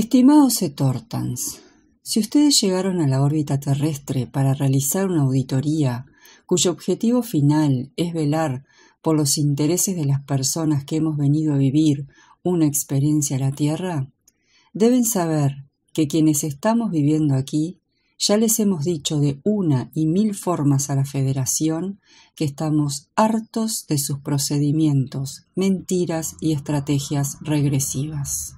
Estimados etortans, si ustedes llegaron a la órbita terrestre para realizar una auditoría cuyo objetivo final es velar por los intereses de las personas que hemos venido a vivir una experiencia a la Tierra, deben saber que quienes estamos viviendo aquí ya les hemos dicho de una y mil formas a la Federación que estamos hartos de sus procedimientos, mentiras y estrategias regresivas.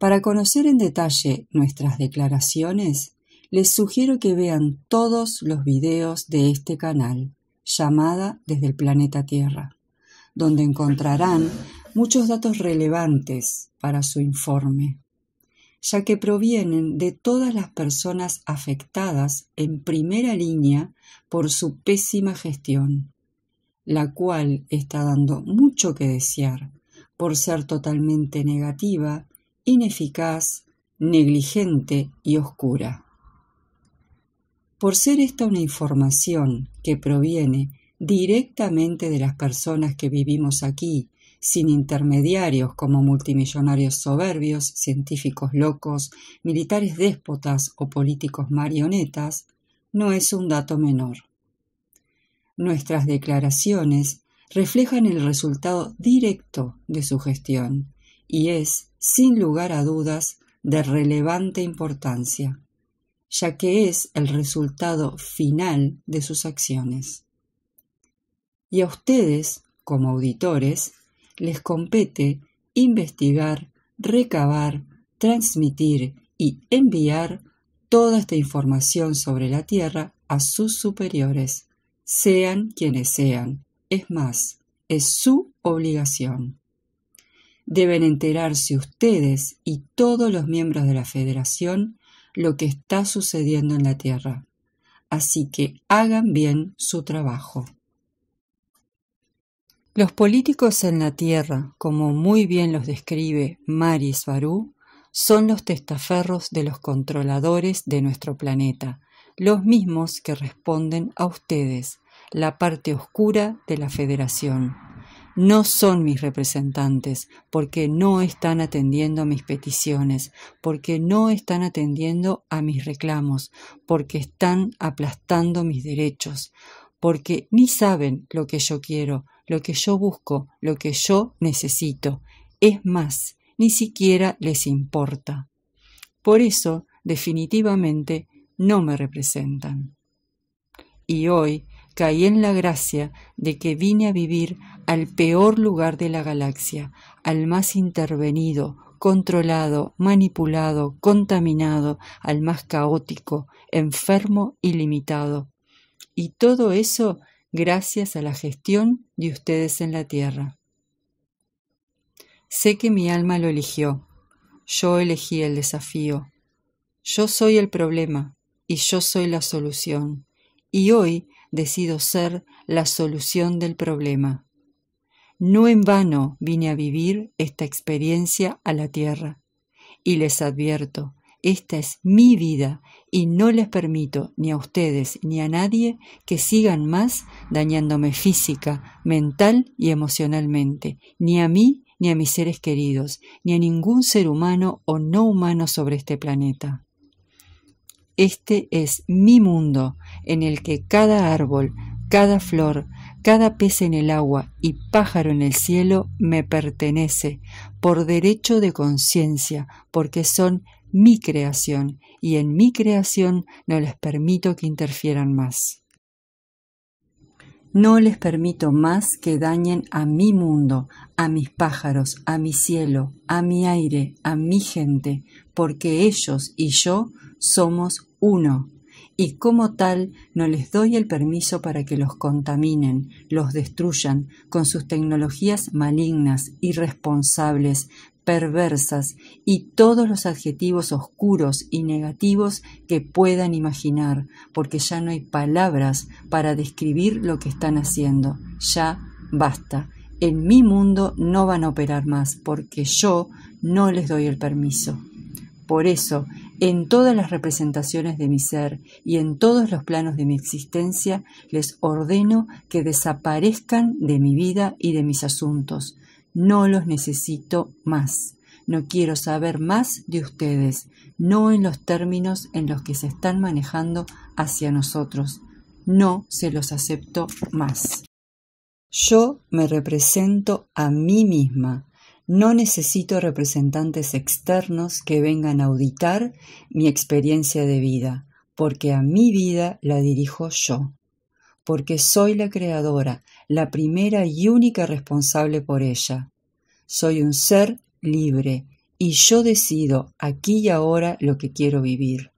Para conocer en detalle nuestras declaraciones, les sugiero que vean todos los videos de este canal, llamada desde el planeta Tierra, donde encontrarán muchos datos relevantes para su informe, ya que provienen de todas las personas afectadas en primera línea por su pésima gestión, la cual está dando mucho que desear por ser totalmente negativa ineficaz, negligente y oscura. Por ser esta una información que proviene directamente de las personas que vivimos aquí, sin intermediarios como multimillonarios soberbios, científicos locos, militares déspotas o políticos marionetas, no es un dato menor. Nuestras declaraciones reflejan el resultado directo de su gestión, y es sin lugar a dudas, de relevante importancia, ya que es el resultado final de sus acciones. Y a ustedes, como auditores, les compete investigar, recabar, transmitir y enviar toda esta información sobre la Tierra a sus superiores, sean quienes sean. Es más, es su obligación deben enterarse ustedes y todos los miembros de la Federación lo que está sucediendo en la Tierra. Así que hagan bien su trabajo. Los políticos en la Tierra, como muy bien los describe Maris Barú, son los testaferros de los controladores de nuestro planeta, los mismos que responden a ustedes, la parte oscura de la Federación no son mis representantes, porque no están atendiendo a mis peticiones, porque no están atendiendo a mis reclamos, porque están aplastando mis derechos, porque ni saben lo que yo quiero, lo que yo busco, lo que yo necesito. Es más, ni siquiera les importa. Por eso, definitivamente, no me representan. Y hoy caí en la gracia de que vine a vivir al peor lugar de la galaxia, al más intervenido, controlado, manipulado, contaminado, al más caótico, enfermo y limitado. Y todo eso gracias a la gestión de ustedes en la Tierra. Sé que mi alma lo eligió. Yo elegí el desafío. Yo soy el problema y yo soy la solución. Y hoy decido ser la solución del problema. No en vano vine a vivir esta experiencia a la tierra. Y les advierto, esta es mi vida y no les permito ni a ustedes ni a nadie que sigan más dañándome física, mental y emocionalmente, ni a mí ni a mis seres queridos, ni a ningún ser humano o no humano sobre este planeta. Este es mi mundo en el que cada árbol, cada flor, cada pez en el agua y pájaro en el cielo me pertenece por derecho de conciencia, porque son mi creación y en mi creación no les permito que interfieran más. No les permito más que dañen a mi mundo, a mis pájaros, a mi cielo, a mi aire, a mi gente, porque ellos y yo somos uno y como tal no les doy el permiso para que los contaminen, los destruyan con sus tecnologías malignas, irresponsables, perversas y todos los adjetivos oscuros y negativos que puedan imaginar, porque ya no hay palabras para describir lo que están haciendo. Ya basta. En mi mundo no van a operar más porque yo no les doy el permiso. Por eso en todas las representaciones de mi ser y en todos los planos de mi existencia les ordeno que desaparezcan de mi vida y de mis asuntos. No los necesito más. No quiero saber más de ustedes, no en los términos en los que se están manejando hacia nosotros. No se los acepto más. Yo me represento a mí misma no necesito representantes externos que vengan a auditar mi experiencia de vida, porque a mi vida la dirijo yo, porque soy la creadora, la primera y única responsable por ella. Soy un ser libre y yo decido aquí y ahora lo que quiero vivir.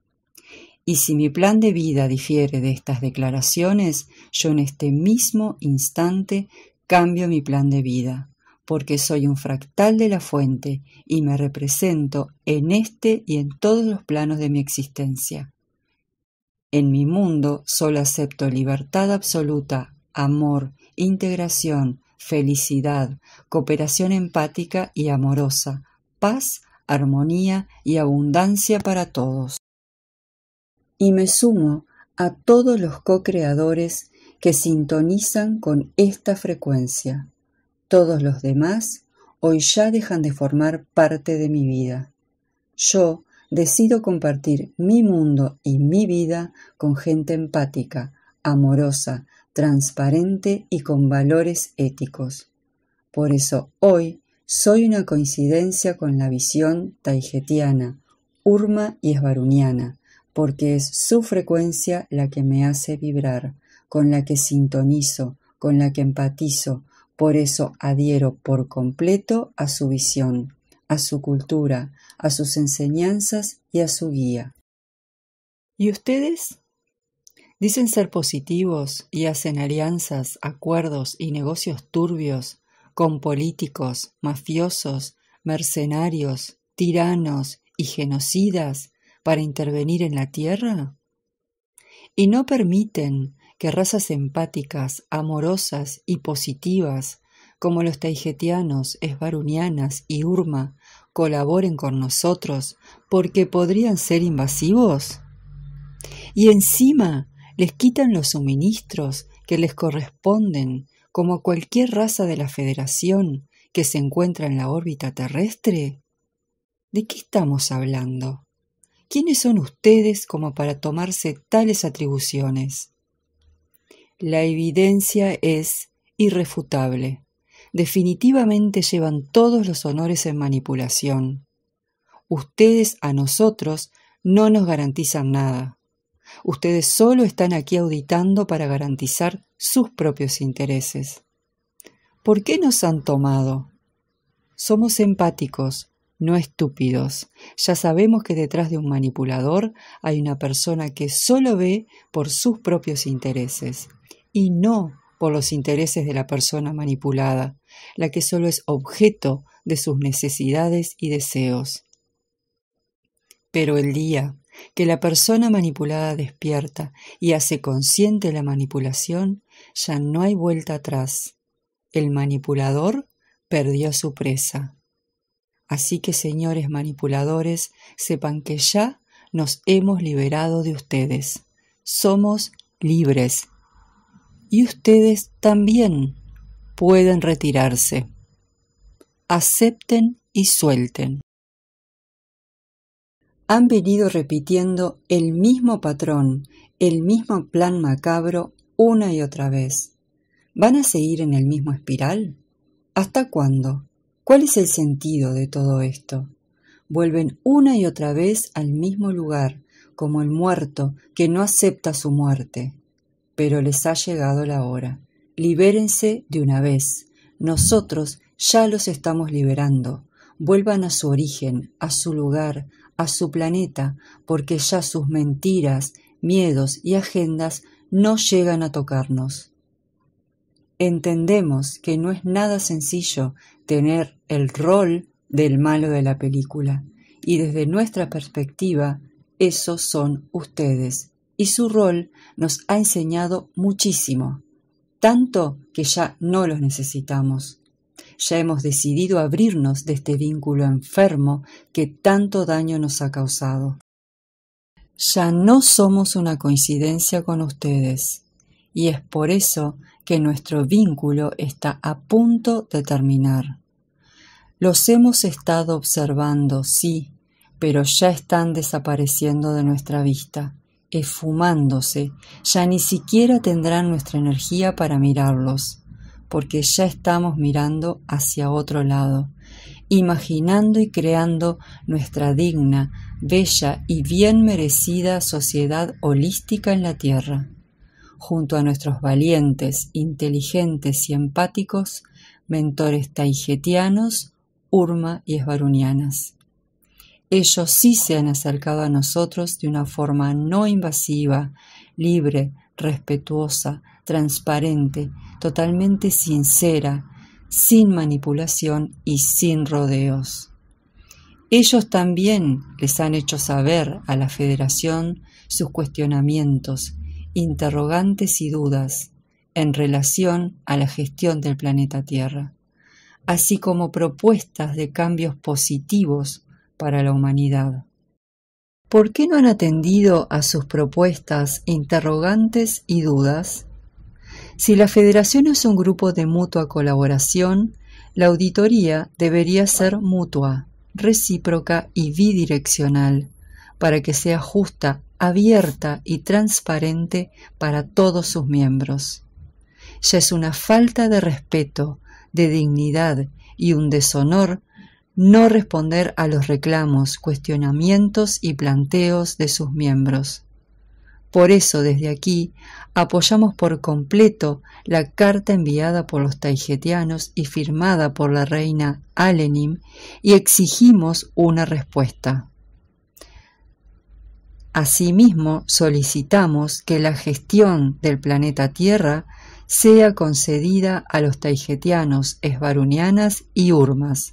Y si mi plan de vida difiere de estas declaraciones, yo en este mismo instante cambio mi plan de vida porque soy un fractal de la fuente y me represento en este y en todos los planos de mi existencia. En mi mundo solo acepto libertad absoluta, amor, integración, felicidad, cooperación empática y amorosa, paz, armonía y abundancia para todos. Y me sumo a todos los co-creadores que sintonizan con esta frecuencia. Todos los demás hoy ya dejan de formar parte de mi vida. Yo decido compartir mi mundo y mi vida con gente empática, amorosa, transparente y con valores éticos. Por eso hoy soy una coincidencia con la visión taijetiana, urma y esbaruniana, porque es su frecuencia la que me hace vibrar, con la que sintonizo, con la que empatizo, por eso adhiero por completo a su visión, a su cultura, a sus enseñanzas y a su guía. ¿Y ustedes? Dicen ser positivos y hacen alianzas, acuerdos y negocios turbios con políticos, mafiosos, mercenarios, tiranos y genocidas para intervenir en la tierra? ¿Y no permiten que razas empáticas, amorosas y positivas, como los taigetianos esbarunianas y urma, colaboren con nosotros porque podrían ser invasivos? Y encima les quitan los suministros que les corresponden, como cualquier raza de la Federación que se encuentra en la órbita terrestre? ¿De qué estamos hablando? ¿Quiénes son ustedes como para tomarse tales atribuciones? La evidencia es irrefutable. Definitivamente llevan todos los honores en manipulación. Ustedes a nosotros no nos garantizan nada. Ustedes solo están aquí auditando para garantizar sus propios intereses. ¿Por qué nos han tomado? Somos empáticos, no estúpidos. Ya sabemos que detrás de un manipulador hay una persona que solo ve por sus propios intereses y no por los intereses de la persona manipulada, la que solo es objeto de sus necesidades y deseos. Pero el día que la persona manipulada despierta y hace consciente la manipulación, ya no hay vuelta atrás. El manipulador perdió su presa. Así que, señores manipuladores, sepan que ya nos hemos liberado de ustedes. Somos libres y ustedes también pueden retirarse. Acepten y suelten. Han venido repitiendo el mismo patrón, el mismo plan macabro una y otra vez. ¿Van a seguir en el mismo espiral? ¿Hasta cuándo? ¿Cuál es el sentido de todo esto? Vuelven una y otra vez al mismo lugar, como el muerto que no acepta su muerte pero les ha llegado la hora. Libérense de una vez. Nosotros ya los estamos liberando. Vuelvan a su origen, a su lugar, a su planeta, porque ya sus mentiras, miedos y agendas no llegan a tocarnos. Entendemos que no es nada sencillo tener el rol del malo de la película, y desde nuestra perspectiva, esos son ustedes, y su rol nos ha enseñado muchísimo, tanto que ya no los necesitamos. Ya hemos decidido abrirnos de este vínculo enfermo que tanto daño nos ha causado. Ya no somos una coincidencia con ustedes, y es por eso que nuestro vínculo está a punto de terminar. Los hemos estado observando, sí, pero ya están desapareciendo de nuestra vista esfumándose, ya ni siquiera tendrán nuestra energía para mirarlos, porque ya estamos mirando hacia otro lado, imaginando y creando nuestra digna, bella y bien merecida sociedad holística en la Tierra, junto a nuestros valientes, inteligentes y empáticos mentores taigetianos, urma y esbarunianas ellos sí se han acercado a nosotros de una forma no invasiva, libre, respetuosa, transparente, totalmente sincera, sin manipulación y sin rodeos. Ellos también les han hecho saber a la Federación sus cuestionamientos, interrogantes y dudas en relación a la gestión del planeta Tierra, así como propuestas de cambios positivos para la humanidad. ¿Por qué no han atendido a sus propuestas, interrogantes y dudas? Si la federación es un grupo de mutua colaboración, la auditoría debería ser mutua, recíproca y bidireccional, para que sea justa, abierta y transparente para todos sus miembros. Ya es una falta de respeto, de dignidad y un deshonor no responder a los reclamos, cuestionamientos y planteos de sus miembros. Por eso desde aquí apoyamos por completo la carta enviada por los taijetianos y firmada por la reina Alenim y exigimos una respuesta. Asimismo, solicitamos que la gestión del planeta Tierra sea concedida a los taijetianos, esbarunianas y urmas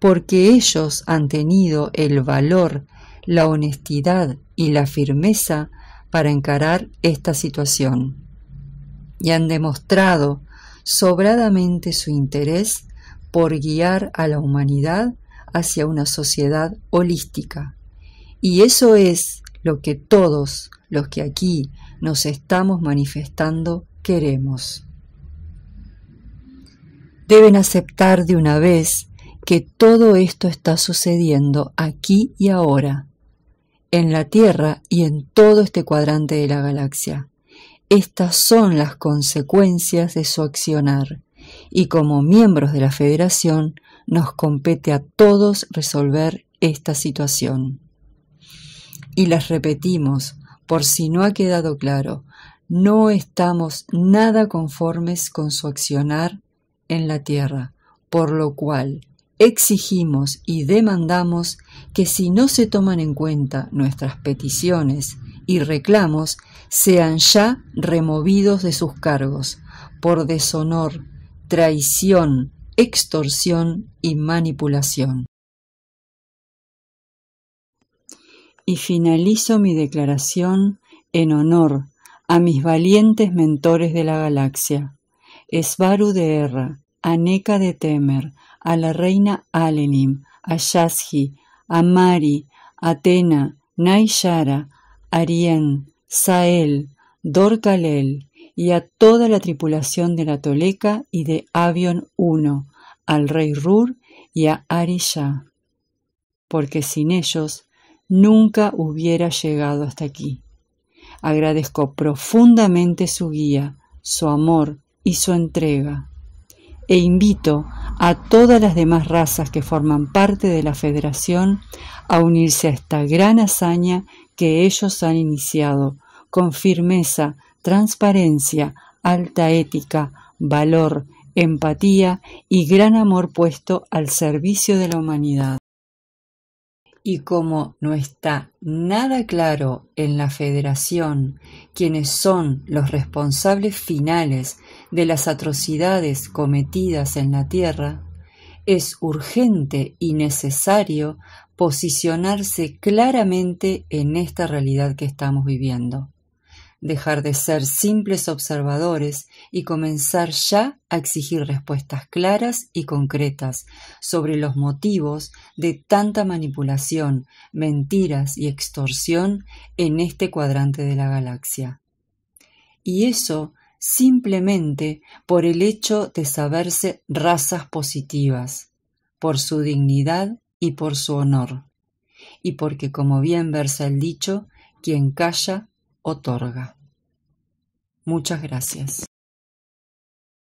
porque ellos han tenido el valor, la honestidad y la firmeza para encarar esta situación y han demostrado sobradamente su interés por guiar a la humanidad hacia una sociedad holística. Y eso es lo que todos los que aquí nos estamos manifestando queremos. Deben aceptar de una vez que todo esto está sucediendo aquí y ahora, en la Tierra y en todo este cuadrante de la galaxia. Estas son las consecuencias de su accionar, y como miembros de la Federación nos compete a todos resolver esta situación. Y las repetimos, por si no ha quedado claro, no estamos nada conformes con su accionar en la Tierra, por lo cual exigimos y demandamos que si no se toman en cuenta nuestras peticiones y reclamos, sean ya removidos de sus cargos por deshonor, traición, extorsión y manipulación. Y finalizo mi declaración en honor a mis valientes mentores de la galaxia, Esvaru de Erra, Aneka de Temer, a la reina Alenim, a Yazgi, a Mari, Atena, Naishara, Arien, Sael, Dorkalel y a toda la tripulación de la Toleca y de Avion 1, al rey Rur y a Arisha, porque sin ellos nunca hubiera llegado hasta aquí. Agradezco profundamente su guía, su amor y su entrega, e invito a todas las demás razas que forman parte de la Federación a unirse a esta gran hazaña que ellos han iniciado, con firmeza, transparencia, alta ética, valor, empatía y gran amor puesto al servicio de la humanidad. Y como no está nada claro en la Federación quiénes son los responsables finales de las atrocidades cometidas en la Tierra, es urgente y necesario posicionarse claramente en esta realidad que estamos viviendo dejar de ser simples observadores y comenzar ya a exigir respuestas claras y concretas sobre los motivos de tanta manipulación, mentiras y extorsión en este cuadrante de la galaxia. Y eso simplemente por el hecho de saberse razas positivas, por su dignidad y por su honor, y porque, como bien versa el dicho, quien calla otorga. Muchas gracias.